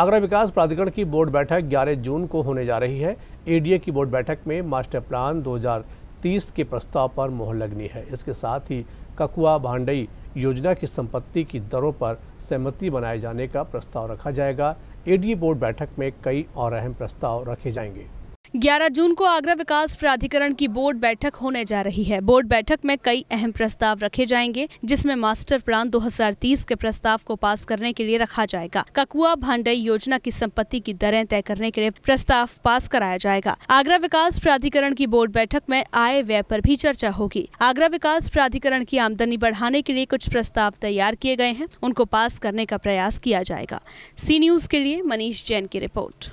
आगरा विकास प्राधिकरण की बोर्ड बैठक 11 जून को होने जा रही है एडीए की बोर्ड बैठक में मास्टर प्लान 2030 के प्रस्ताव पर मोहर लगनी है इसके साथ ही ककुआ भांडई योजना की संपत्ति की दरों पर सहमति बनाए जाने का प्रस्ताव रखा जाएगा एडीए बोर्ड बैठक में कई और अहम प्रस्ताव रखे जाएंगे 11 जून को आगरा विकास प्राधिकरण की बोर्ड बैठक होने जा रही है बोर्ड बैठक में कई अहम प्रस्ताव रखे जाएंगे जिसमें मास्टर प्लान 2030 के प्रस्ताव को पास करने के लिए रखा जाएगा ककुआ भांडई योजना की संपत्ति की दरें तय करने के लिए प्रस्ताव पास कराया जाएगा आगरा विकास प्राधिकरण की बोर्ड बैठक में आय व्यय पर भी चर्चा होगी आगरा विकास प्राधिकरण की आमदनी बढ़ाने के लिए कुछ प्रस्ताव तैयार किए गए हैं उनको पास करने का प्रयास किया जाएगा सी न्यूज के लिए मनीष जैन की रिपोर्ट